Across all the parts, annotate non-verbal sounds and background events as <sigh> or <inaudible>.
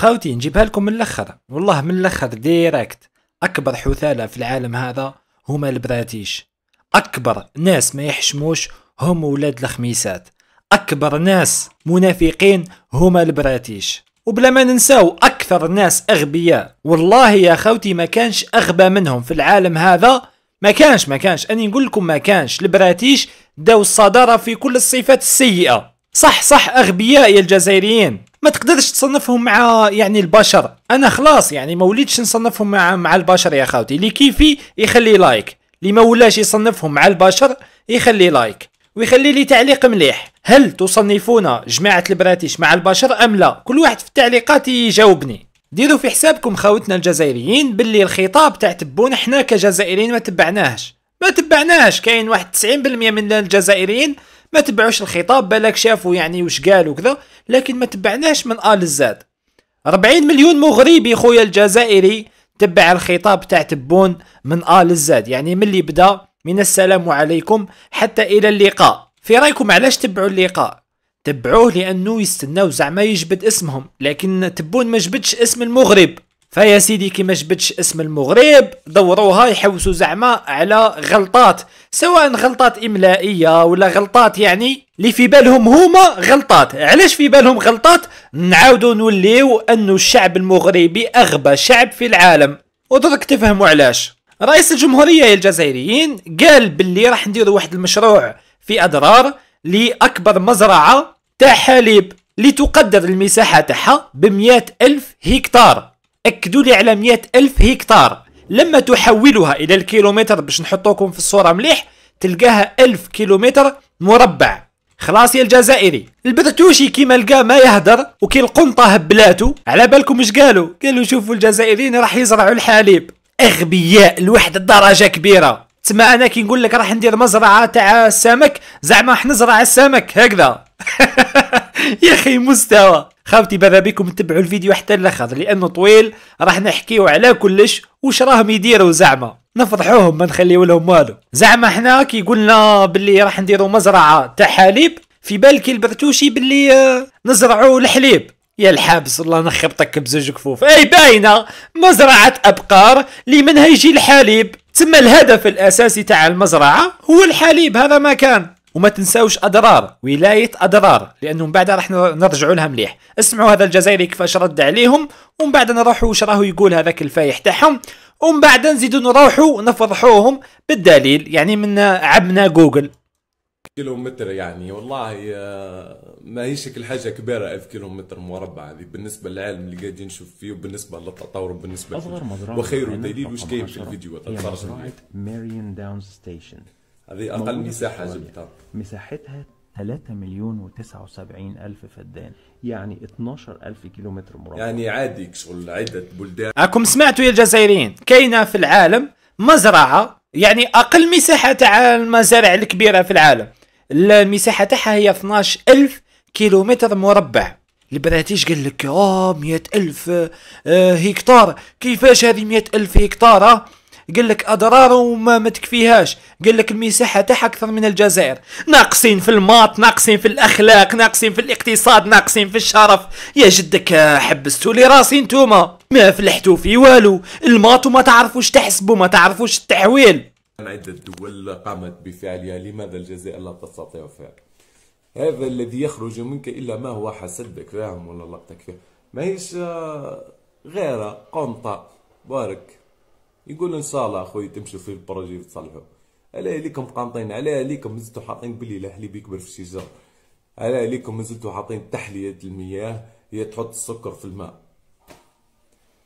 خاوتي نجيبها لكم من الاخر والله من الاخر ديريكت اكبر حثاله في العالم هذا هما البراتيش اكبر ناس ما يحشموش هم ولاد الخميسات اكبر ناس منافقين هما البراتيش وبلا ما ننساو اكثر ناس اغبياء والله يا خوتي ما كانش اغبى منهم في العالم هذا ما كانش ما كانش اني نقول لكم ما كانش البراتيش داو الصداره في كل الصفات السيئه صح صح اغبياء يا الجزائريين ما تقدرش تصنفهم مع يعني البشر انا خلاص يعني ما وليتش نصنفهم مع مع البشر يا خاوتي اللي كيفي يخلي لايك اللي ما ولاش يصنفهم مع البشر يخلي لايك ويخلي لي تعليق مليح هل تصنفون جماعه البراتيش مع البشر ام لا كل واحد في التعليقات يجاوبني ديروا في حسابكم خاوتنا الجزائريين باللي الخطاب تاع تبون حنا كجزائريين ما تبعناهش ما تبعناهش كاين واحد 90% من الجزائريين ما تبعوش الخطاب بالك شافوا يعني واش قال وكذا لكن ما تبعناش من ال الزاد 40 مليون مغربي خويا الجزائري تبع الخطاب تاع تبون من ال الزاد يعني من اللي بدا من السلام عليكم حتى الى اللقاء في رايكم علاش تبعوا اللقاء تبعوه لانه يستناو زعما يجبد اسمهم لكن تبون ما جبدش اسم المغرب فيا سيدي كي ما جبتش اسم المغرب دوروها يحوسوا زعما على غلطات سواء غلطات املائيه ولا غلطات يعني اللي في بالهم هما غلطات علاش في بالهم غلطات نعاودو نوليو انه الشعب المغربي اغبى شعب في العالم ودرك تفهموا علاش رئيس الجمهوريه الجزائريين قال باللي راح نديروا واحد المشروع في اضرار لاكبر مزرعه تاع حليب لتقدر المساحه تاعها ب ألف هكتار أكدوا لي على 100 ألف هكتار لما تحولها إلى الكيلومتر باش نحطوكم في الصورة مليح تلقاها ألف كيلومتر مربع خلاص يا الجزائري البرتوشي كيما لقى ما يهدر وكي القنطة هبلاتو على بالكم اش قالوا قالوا شوفوا الجزائريين راح يزرعوا الحليب اغبياء لواحد الدرجه كبيره تسمى انا كي نقول لك راح ندير مزرعه تاع السمك زعما راح نزرع السمك هكذا <laughs> يا اخي مستوى خاوتي بذا بكم تتبعوا الفيديو حتى الاخر لانه طويل راح نحكيو على كلش وش راهم يديروا زعما نفضحوهم ما نخليو لهم والو زعما حنا كي قلنا باللي راح نديروا مزرعه تاع حليب في بالك البرتوشي باللي آه، نزرعوا الحليب يا الحابس الله نخبطك بزوج كفوف اي باينه مزرعه ابقار اللي منها يجي الحليب تسمى الهدف الاساسي تاع المزرعه هو الحليب هذا ما كان وما تنساوش اضرار ولايه اضرار لانه من بعد راح نرجعوا لها مليح اسمعوا هذا الجزائري كيفاش رد عليهم ومن بعد نروحوا واش راهو يقول هذاك الفايح تاعهم ومن بعد نزيدوا نروحوا نفضحوهم بالدليل يعني من عبنا جوجل كيلومتر يعني والله آه، ما هيش الحاجه كبيره 1000 كيلومتر مربع هذه بالنسبه للعالم اللي قاعدين نشوف فيه وبالنسبه للتطور وبالنسبه اصغر وخير دليل واش كاين في الفيديو تفرج ماريون داون ستيشن هذه اقل مساحه جبتها مساحتها 3 مليون و79 ألف فدان يعني 12 ألف كيلومتر مربع يعني عادي شغل عدة بلدان راكم سمعتوا يا الجزائريين كاينة في العالم مزرعة يعني أقل مساحة تاع المزارع الكبيرة في العالم المساحة تاعها هي 12 ألف كيلومتر مربع البراتيش قال لك اه 100 ألف آه، هكتار كيفاش هذه 100 ألف هكتار آه، قال لك اضرار وما ما تكفيهاش قال لك المساحه تاعها اكثر من الجزائر ناقصين في الماط ناقصين في الاخلاق ناقصين في الاقتصاد ناقصين في الشرف يا جدك حبستوا لي راسي نتوما ما فلحتوا في والو الماط وما تعرفوش تحسبوا ما تعرفوش التحويل عدة دول قامت بفعلها لماذا الجزائر لا تستطيع فعل هذا الذي يخرج منك إلا ما هو حسدك فاهم ولا لقطك فيه ما هيش آه، آه، قنطة بارك يقول ان شاء الله اخويا تمشوا في البروجي تصلحوا علاه ليكم قانطين علاه ليكم مازلتوا حاطين بلي الحليب يكبر في الشجر علاه ليكم مازلتوا حاطين تحليه المياه هي تحط السكر في الماء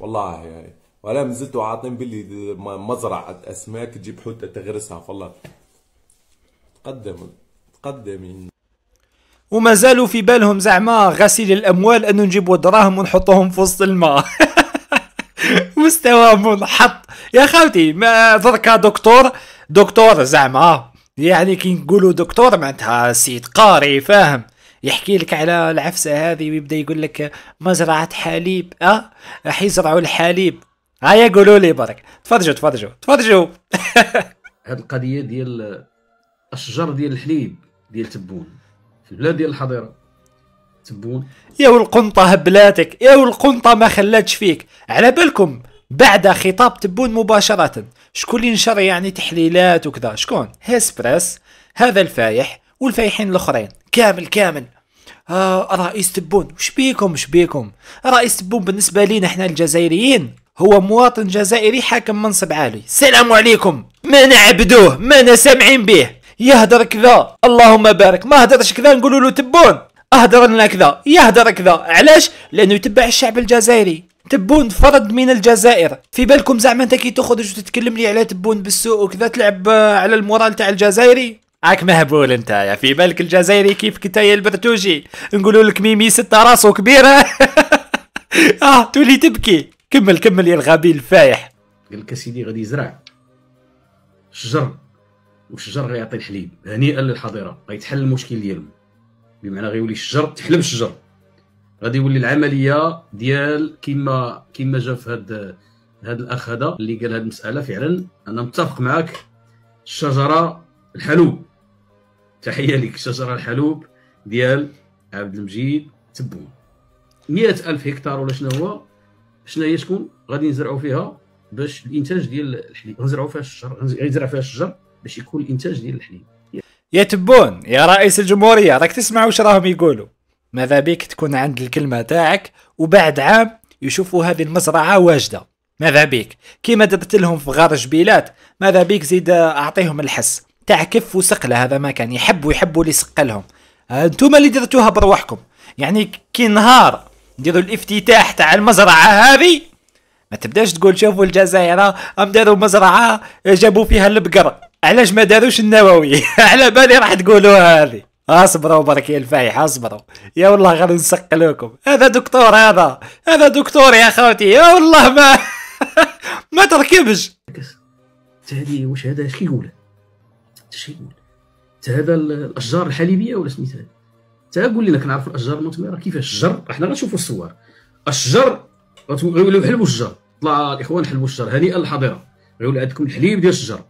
والله يعني ولا مازلتوا عاطين بلي مزرعه اسماك تجيب حوته تغرسها فالله تقدم تقدم وما زالوا في بالهم زعما غسيل الاموال انو نجيبوا دراهم ونحطوهم في وسط الماء <laughs> مستوى منحط يا خاوتي ما دركا دكتور دكتور زعما يعني كي نقولوا دكتور معناتها سيد قاري فاهم يحكي لك على العفسه هذه ويبدا يقول لك مزرعه حليب اه راح يزرعوا الحليب هيا قولوا لي برك تفرجوا تفرجوا تفرجوا <laughs> هاد القضيه ديال الشجر ديال الحليب ديال تبون في البلاد ديال الحضيره تبون يا والقنطه هبلاتك يا والقنطه ما خلاتش فيك على بالكم بعد خطاب تبون مباشرة شكون اللي نشر يعني تحليلات وكذا شكون هيسبريس هذا الفايح والفايحين الاخرين كامل كامل آه رئيس تبون وش بيكم وش بيكم رئيس تبون بالنسبة لينا احنا الجزائريين هو مواطن جزائري حاكم منصب عالي سلام عليكم ما نعبدوه ما سامعين به يهدر كذا اللهم بارك ما هدرش كذا نقولوا له تبون اهدر لنا كذا يهدر كذا علاش لانه يتبع الشعب الجزائري تبون فرد من الجزائر في بالكم زعما انت كي تخرج وتتكلم لي على تبون بالسوء وكذا تلعب آه، على المورال تاع الجزائري عاك مهبول انت يا في بالك الجزائري كيف كتاي البرتوجي نقولوا لك ميمي ستة راسه كبيره <laughs> اه تولي تبكي كمل كمل يا الغبي الفايح قال لك سيدي غادي يزرع شجر والشجر غيعطي الحليب هنيئا للحظيره غيتحل المشكل ديالهم بمعنى غيولي الشجر تحلم الشجر غادي يولي العمليه ديال كما كما جا في هذا هذا الاخ هذا اللي قال هذه المساله فعلا انا متفق معك الشجره الحلوب تحيه لك الشجره الحلوب ديال عبد المجيد تبون ألف هكتار ولا شنو هو شنو هي شكون غادي نزرعوا فيها باش الانتاج ديال الحليب غنزرعوا فيها الشجر يزرع فيها الشجر باش يكون الانتاج ديال الحليب يا تبون يا رئيس الجمهوريه راك تسمع واش راهم يقولوا ماذا بك تكون عند الكلمة تاعك وبعد عام يشوفوا هذه المزرعة واجدة ماذا بيك كيما درت لهم في غار جبيلات ماذا بيك زيد اعطيهم الحس تاع كف وسقلة هذا ما كان يحبوا يحبوا اللي سقلهم انتم آه، اللي درتوها بروحكم يعني كي نهار نديروا الافتتاح تاع المزرعة هذه ما تبداش تقول شوفوا الجزائر ام داروا مزرعة جابوا فيها البقر علاش ما داروش النووي <laughs> على بالي راح تقولوا هذه اصبروا يا الفايح اصبروا يا والله غنسقلوكم هذا دكتور هذا هذا دكتور يا خوتي يا والله ما <laughs> ما تركبش هذه واش هذا اش كيقول اش كيقول هذا الاشجار الحليبيه ولا سميتها تا قول لي لك الاشجار المثمره كيفاش الشجر احنا غنشوفوا الصور الشجر غيولوا يحلبوا الشجر طلع الاخوان حلبوا الشجر هنيئا للحاضره غيولي عندكم الحليب ديال الشجر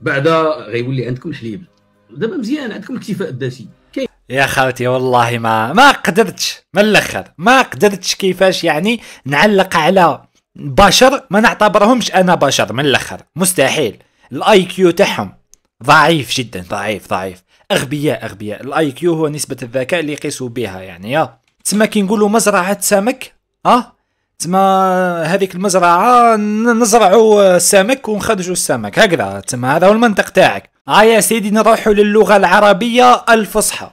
بعدا غيولي عندكم الحليب دابا مزيان عندكم الاكتفاء الذاتي كاين يا خوتي والله ما ما قدرتش من الاخر ما قدرتش كيفاش يعني نعلق على بشر ما نعتبرهمش انا بشر من الاخر مستحيل الاي كيو تاعهم ضعيف جدا ضعيف ضعيف اغبياء اغبياء الاي كيو هو نسبه الذكاء اللي يقيسوا بها يعني يا تسمى كي نقولوا مزرعه سمك اه تسمى هذيك المزرعه نزرعوا السمك ونخرجوا السمك هكذا تسمى هذا هو المنطق تاعك يا آية سيدي نروح للغة العربية الفصحى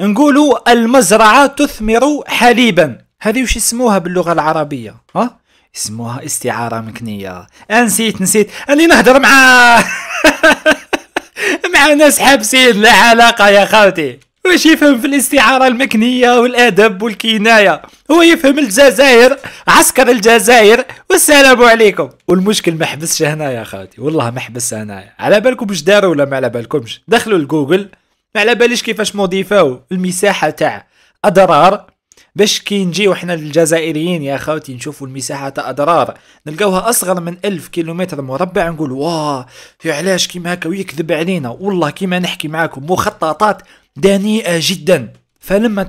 نقولوا المزرعة تثمر حليبا هذه وش يسموها باللغة العربية ها يسموها استعارة مكنية نسيت نسيت أني نهدر مع <laughs> مع ناس حابسين لا علاقة يا خالتي واش يفهم في الاستعارة المكنية والأدب والكناية هو يفهم الجزائر عسكر الجزائر والسلام عليكم والمشكل ما حبسش هنا يا خالتي والله ما حبس هنايا على بالكم واش داروا ولا ما على بالكمش دخلوا لجوجل ما على باليش كيفاش موديفاو المساحة تاع أضرار باش كي نجيو حنا الجزائريين يا خاوتي نشوفوا المساحة تاع أضرار نلقاوها أصغر من 1000 كيلومتر مربع نقول واه علاش كيما هكا ويكذب علينا والله كيما نحكي معاكم مخططات دنيئه جدا فلما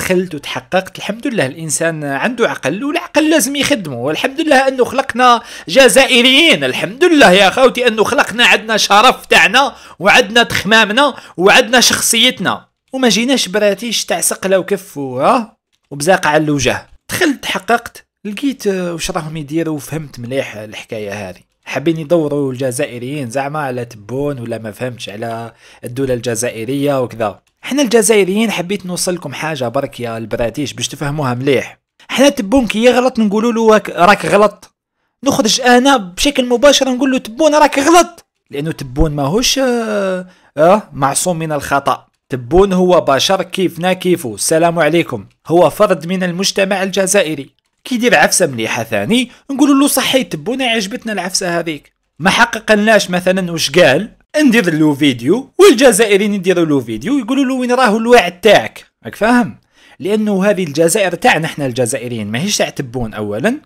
دخلت وتحققت الحمد لله الانسان عنده عقل والعقل لازم يخدمه والحمد لله انه خلقنا جزائريين الحمد لله يا خوتي انه خلقنا عندنا شرف تاعنا وعندنا تخمامنا وعندنا شخصيتنا وما جيناش براتيش تاع سقله وكف وبزاق على الوجه دخلت تحققت لقيت آه، واش راهم يديروا وفهمت مليح الحكايه هذه حابين يدوروا الجزائريين زعما على تبون ولا ما فهمتش على الدوله الجزائريه وكذا حنا الجزائريين حبيت نوصل لكم حاجه برك يا البراتيش باش تفهموها مليح حنا تبون كي يغلط نقولوا له راك غلط نخرج انا بشكل مباشر نقول له تبون راك غلط لانه تبون ماهوش آه, آه معصوم من الخطا تبون هو بشر كيفنا كيفو السلام عليكم هو فرد من المجتمع الجزائري كي يدير عفسه مليحه ثاني نقولوا له صحي تبون عجبتنا العفسه هذيك ما حققناش مثلا واش قال ندير له فيديو والجزائريين يديروا له فيديو يقولوا له وين راهو الوعد تاعك راك فاهم لانه هذه الجزائر تاعنا احنا الجزائريين ماهيش تاع تبون اولا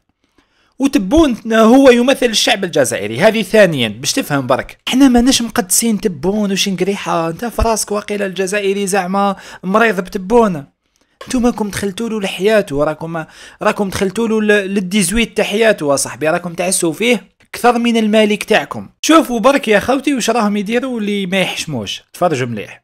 وتبون هو يمثل الشعب الجزائري هذه ثانيا باش تفهم برك احنا ماناش مقدسين تبون وشنقريحه انت فراسك واقيلا الجزائري زعما مريض بتبون انتم راكم دخلتوا له لحياته راكم راكم دخلتوا له للديزويت تاع حياته صاحبي راكم تعسوا فيه كثر من المالك تاعكم شوفوا برك يا خوتي واش راهم يديروا اللي ما يحشموش تفرجوا مليح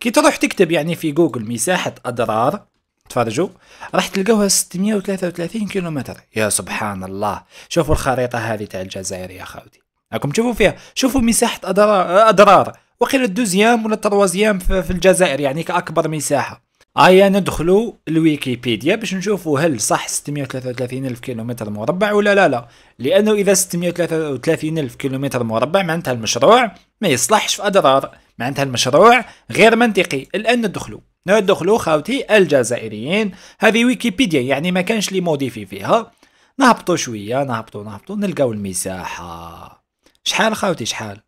كي تروح تكتب يعني في جوجل مساحة أضرار تفرجوا راح تلقوها 633 كيلومتر يا سبحان الله شوفوا الخريطة هذه تاع الجزائر يا خوتي راكم تشوفوا فيها شوفوا مساحة أضرار, أضرار. وقيل الدوزيام ولا التروازيام في الجزائر يعني كأكبر مساحة هيا آية، ندخلوا الويكيبيديا باش نشوفوا هل صح 633 الف كيلومتر مربع ولا لا لا لانه اذا 633 الف كيلومتر مربع معناتها المشروع ما يصلحش في اضرار معناتها المشروع غير منطقي الان ندخلوا ندخلوا خاوتي الجزائريين هذه ويكيبيديا يعني ما كانش لي موديفي فيها نهبطوا شويه نهبطوا نهبطوا نلقاو المساحه شحال خاوتي شحال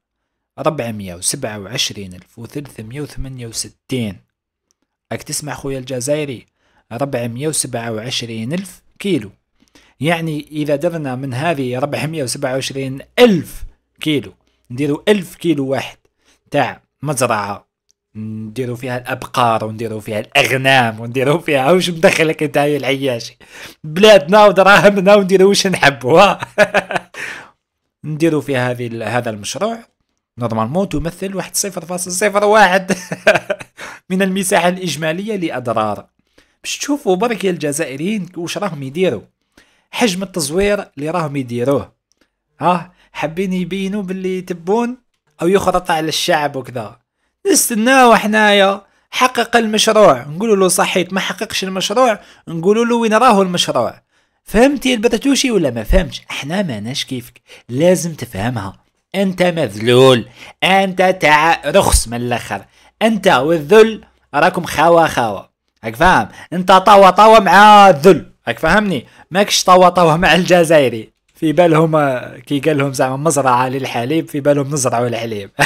427 الف وثلاثمية وثمانية وستين راك تسمع خويا الجزائري 427 ألف كيلو يعني إذا درنا من هذه 427 ألف كيلو نديرو ألف كيلو واحد تاع مزرعة نديرو فيها الابقار ونديرو فيها الاغنام ونديرو فيها وش مدخلك انت يا العياشي بلادنا ودراهمنا ونديرو وش نحبوا <laughs> نديرو في هذه هذا المشروع نورمالمون تمثل واحد صفر فاصل صفر واحد <laughs> من المساحة الإجمالية لأضرار باش تشوفوا برك الجزائريين واش راهم يديروا حجم التزوير اللي راهم يديروه ها حابين يبينوا باللي تبون او يخرط على الشعب وكذا نستناو حنايا حقق المشروع نقولوا له صحيت ما حققش المشروع نقولوا له وين راهو المشروع فهمتي البرتوشي ولا ما فهمتش احنا ماناش كيفك لازم تفهمها انت مذلول انت تاع رخص من الاخر انت والذل راكم خاوة خاوة هاك فاهم انت طاوة طاوة مع الذل هاك فاهمني ماكش طاوة طاوة مع الجزائري في بالهم آه، كي قال لهم زعما مزرعة للحليب في بالهم نزرعوا الحليب <laughs>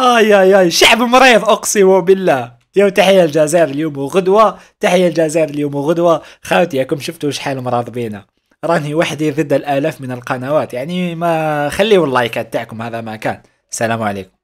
اي اي اي شعب مريض اقسم بالله يا تحية الجزائر اليوم وغدوة تحية الجزائر اليوم وغدوة خاوتي ياكم شفتوا شحال مراض بينا راني وحدي ضد الالاف من القنوات يعني ما خليوا اللايكات تاعكم هذا ما كان السلام عليكم